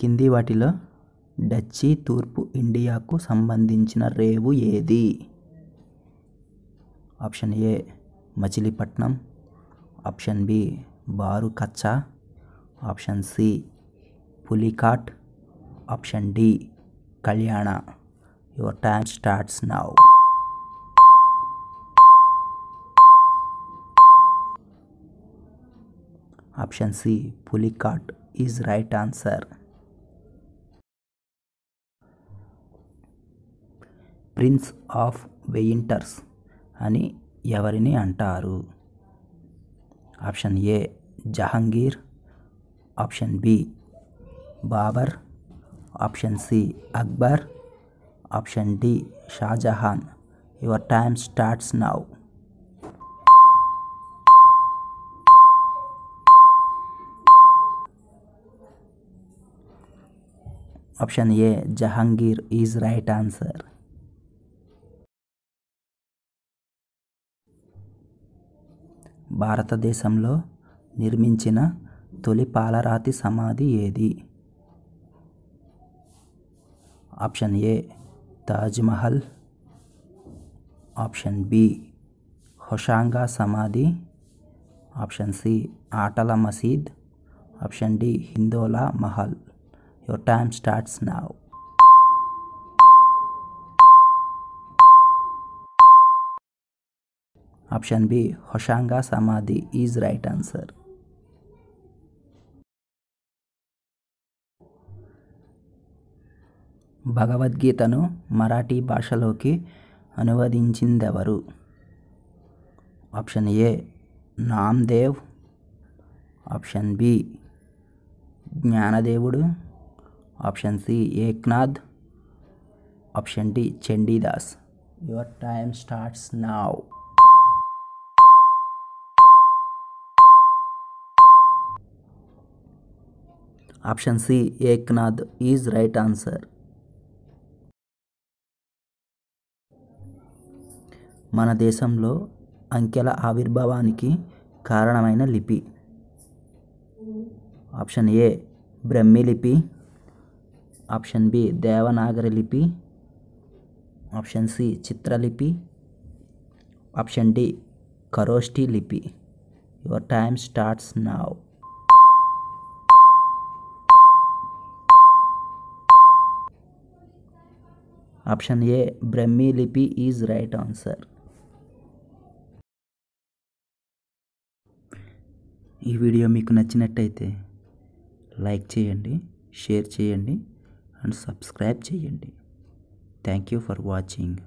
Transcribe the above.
కింది వాటిలో డచ్చి తూర్పు ఇండియాకు సంబంధించిన రేవు ఏది option A Machilipatnam option B Kachcha option C Pulicat option D Kalyan your time starts now option C Pulicat is right answer prince of वेइंटर्स अवरनी अटार option A Jahangir option B Babar option C Akbar option D Shahjahan your time start now option A Jahangir is right answer భారతదేశంలో నిర్మించిన తొలి పాలరాతి సమాధి ఏది option A Taj Mahal option B Hoshang సమాధి ఆప్షన్ సి ఆటల మసీద్ option D Hindola Mahal your time starts now option B Hoshang సమాధి is right answer భగవద్గీతను మరాఠీ భాషలోకి అనువదించిందెవరు option A Namdev option B జ్ఞానదేవుడు option C Eknath option D Chandidas your time starts now option C Eknath is right answer మన దేశంలో అంకెల ఆవిర్భావానికి కారణమైన లిపి ఆప్షన్ ఏ బ్రహ్మి లిపి ఆప్షన్ బి దేవనాగరి లిపి ఆప్షన్ సి చిత్రలిపి ఆప్షన్ డి కరోష్టి లిపి your time starts now option A Brahmi లిపి ఈజ్ రైట్ ఆన్సర్ ఈ వీడియో మీకు నచ్చినట్టయితే లైక్ చేయండి షేర్ చేయండి అండ్ సబ్స్క్రైబ్ చేయండి థ్యాంక్ యూ ఫర్ వాచింగ్